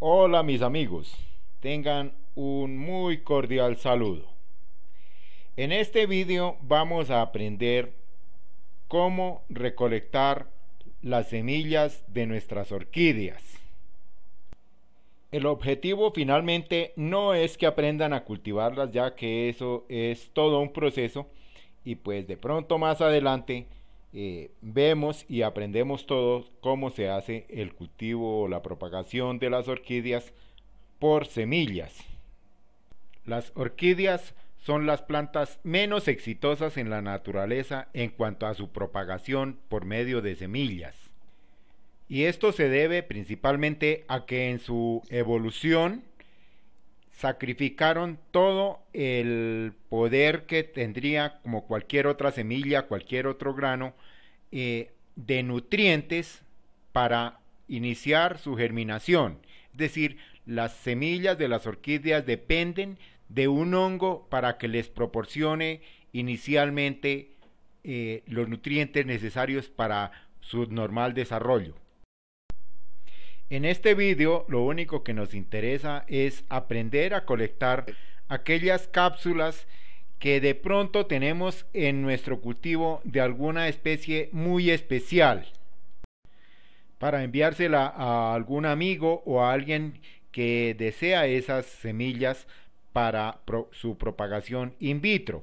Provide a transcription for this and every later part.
Hola mis amigos, tengan un muy cordial saludo. En este vídeo vamos a aprender cómo recolectar las semillas de nuestras orquídeas. El objetivo finalmente no es que aprendan a cultivarlas ya que eso es todo un proceso y pues de pronto más adelante eh, vemos y aprendemos todos cómo se hace el cultivo o la propagación de las orquídeas por semillas. Las orquídeas son las plantas menos exitosas en la naturaleza en cuanto a su propagación por medio de semillas. Y esto se debe principalmente a que en su evolución sacrificaron todo el poder que tendría como cualquier otra semilla, cualquier otro grano, eh, de nutrientes para iniciar su germinación. Es decir, las semillas de las orquídeas dependen de un hongo para que les proporcione inicialmente eh, los nutrientes necesarios para su normal desarrollo. En este vídeo lo único que nos interesa es aprender a colectar aquellas cápsulas que de pronto tenemos en nuestro cultivo de alguna especie muy especial para enviársela a algún amigo o a alguien que desea esas semillas para su propagación in vitro.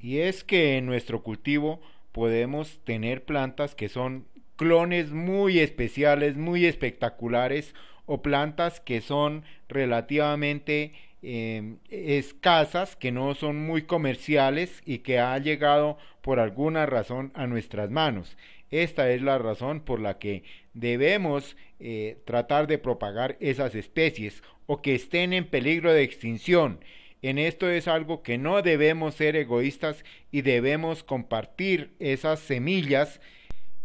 Y es que en nuestro cultivo podemos tener plantas que son clones muy especiales, muy espectaculares o plantas que son relativamente em, escasas, que no son muy comerciales y que ha llegado por alguna razón a nuestras manos. Esta es la razón por la que debemos eh, tratar de propagar esas especies o que estén en peligro de extinción. En esto es algo que no debemos ser egoístas y debemos compartir esas semillas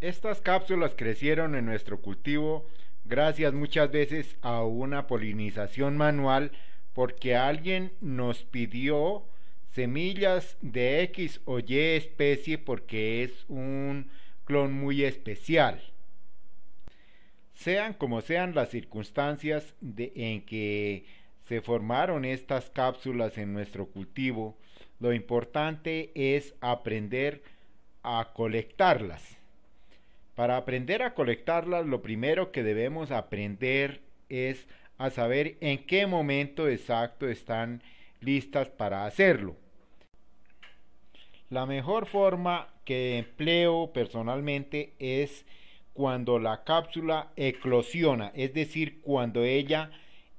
estas cápsulas crecieron en nuestro cultivo gracias muchas veces a una polinización manual porque alguien nos pidió semillas de X o Y especie porque es un clon muy especial. Sean como sean las circunstancias en que se formaron estas cápsulas en nuestro cultivo, lo importante es aprender a colectarlas. Para aprender a colectarlas, lo primero que debemos aprender es a saber en qué momento exacto están listas para hacerlo. La mejor forma que empleo personalmente es cuando la cápsula eclosiona, es decir, cuando ella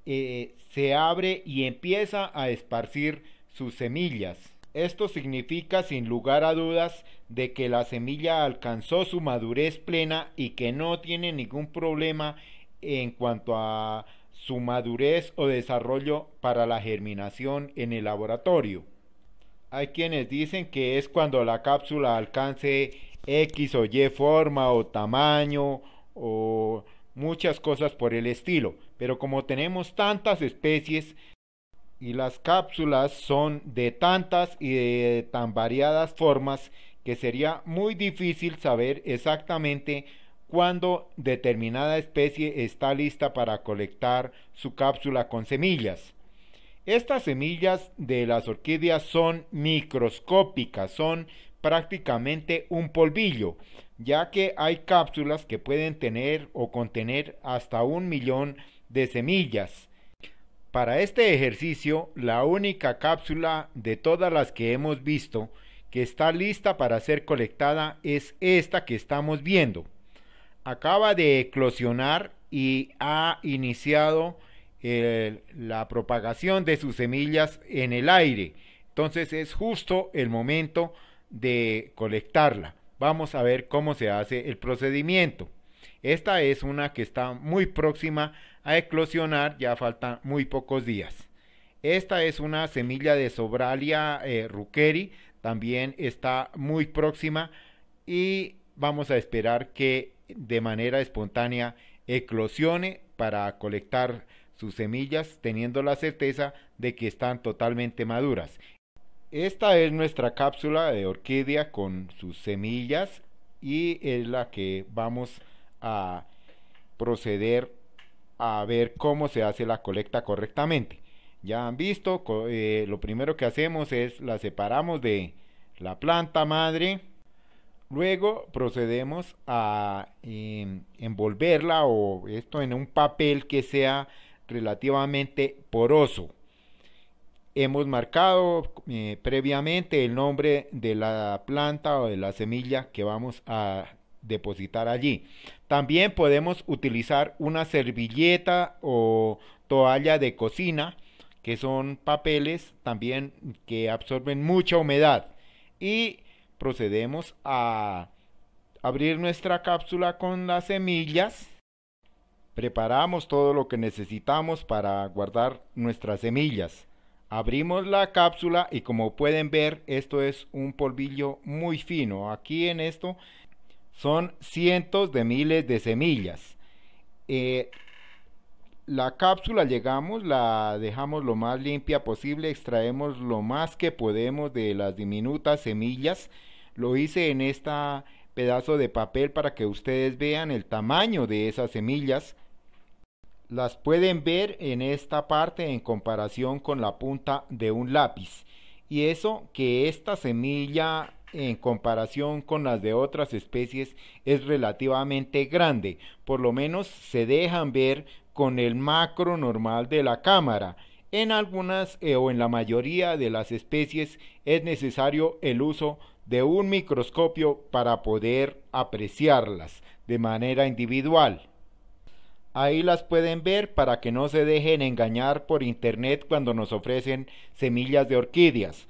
eh, se abre y empieza a esparcir sus semillas. Esto significa sin lugar a dudas de que la semilla alcanzó su madurez plena y que no tiene ningún problema en cuanto a su madurez o desarrollo para la germinación en el laboratorio. Hay quienes dicen que es cuando la cápsula alcance X o Y forma o tamaño o muchas cosas por el estilo, pero como tenemos tantas especies, y las cápsulas son de tantas y de tan variadas formas que sería muy difícil saber exactamente cuándo determinada especie está lista para colectar su cápsula con semillas. Estas semillas de las orquídeas son microscópicas, son prácticamente un polvillo, ya que hay cápsulas que pueden tener o contener hasta un millón de semillas para este ejercicio, la única cápsula de todas las que hemos visto que está lista para ser colectada es esta que estamos viendo. Acaba de eclosionar y ha iniciado eh, la propagación de sus semillas en el aire. Entonces es justo el momento de colectarla. Vamos a ver cómo se hace el procedimiento. Esta es una que está muy próxima a eclosionar, ya faltan muy pocos días. Esta es una semilla de Sobralia eh, Rukeri, también está muy próxima y vamos a esperar que de manera espontánea eclosione para colectar sus semillas teniendo la certeza de que están totalmente maduras. Esta es nuestra cápsula de orquídea con sus semillas y es la que vamos a a proceder a ver cómo se hace la colecta correctamente. Ya han visto, eh, lo primero que hacemos es la separamos de la planta madre, luego procedemos a em, envolverla o esto en un papel que sea relativamente poroso. Hemos marcado eh, previamente el nombre de la planta o de la semilla que vamos a depositar allí. También podemos utilizar una servilleta o toalla de cocina, que son papeles también que absorben mucha humedad. Y procedemos a abrir nuestra cápsula con las semillas. Preparamos todo lo que necesitamos para guardar nuestras semillas. Abrimos la cápsula y como pueden ver esto es un polvillo muy fino. Aquí en esto son cientos de miles de semillas. Eh, la cápsula llegamos, la dejamos lo más limpia posible, extraemos lo más que podemos de las diminutas semillas. Lo hice en este pedazo de papel para que ustedes vean el tamaño de esas semillas. Las pueden ver en esta parte en comparación con la punta de un lápiz. Y eso que esta semilla en comparación con las de otras especies es relativamente grande, por lo menos se dejan ver con el macro normal de la cámara. En algunas eh, o en la mayoría de las especies es necesario el uso de un microscopio para poder apreciarlas de manera individual. Ahí las pueden ver para que no se dejen engañar por internet cuando nos ofrecen semillas de orquídeas.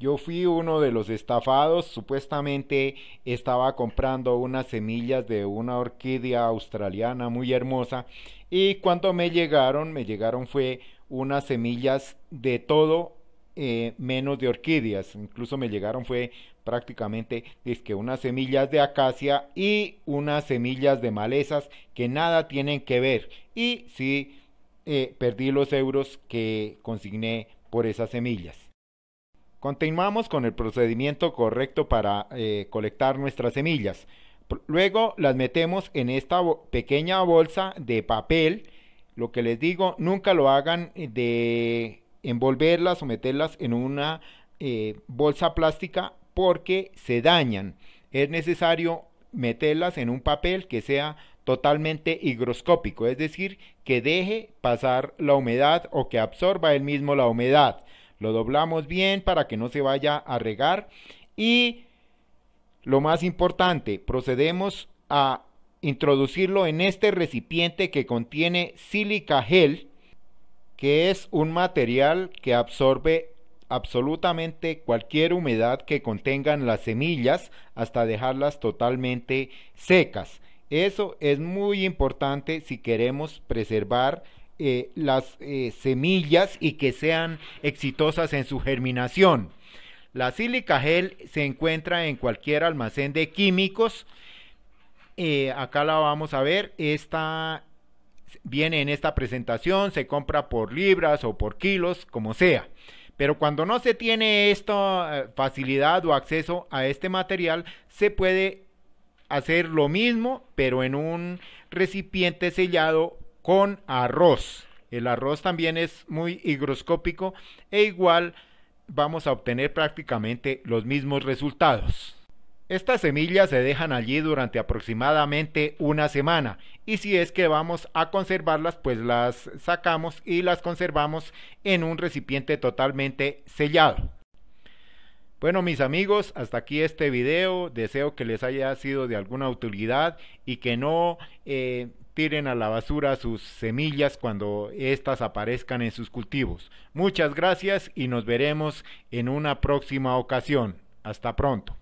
Yo fui uno de los estafados, supuestamente estaba comprando unas semillas de una orquídea australiana muy hermosa y cuando me llegaron, me llegaron fue unas semillas de todo eh, menos de orquídeas, incluso me llegaron fue prácticamente que unas semillas de acacia y unas semillas de malezas que nada tienen que ver y sí eh, perdí los euros que consigné por esas semillas. Continuamos con el procedimiento correcto para eh, colectar nuestras semillas. Luego las metemos en esta pequeña bolsa de papel. Lo que les digo, nunca lo hagan de envolverlas o meterlas en una eh, bolsa plástica porque se dañan. Es necesario meterlas en un papel que sea totalmente higroscópico, es decir, que deje pasar la humedad o que absorba él mismo la humedad. Lo doblamos bien para que no se vaya a regar. Y lo más importante, procedemos a introducirlo en este recipiente que contiene sílica gel, que es un material que absorbe absolutamente cualquier humedad que contengan las semillas hasta dejarlas totalmente secas. Eso es muy importante si queremos preservar eh, las eh, semillas y que sean exitosas en su germinación. La sílica gel se encuentra en cualquier almacén de químicos. Eh, acá la vamos a ver. Esta viene en esta presentación, se compra por libras o por kilos, como sea. Pero cuando no se tiene esta facilidad o acceso a este material, se puede hacer lo mismo, pero en un recipiente sellado con arroz. El arroz también es muy higroscópico e igual vamos a obtener prácticamente los mismos resultados. Estas semillas se dejan allí durante aproximadamente una semana y si es que vamos a conservarlas pues las sacamos y las conservamos en un recipiente totalmente sellado. Bueno mis amigos, hasta aquí este video, deseo que les haya sido de alguna utilidad y que no eh, tiren a la basura sus semillas cuando éstas aparezcan en sus cultivos. Muchas gracias y nos veremos en una próxima ocasión. Hasta pronto.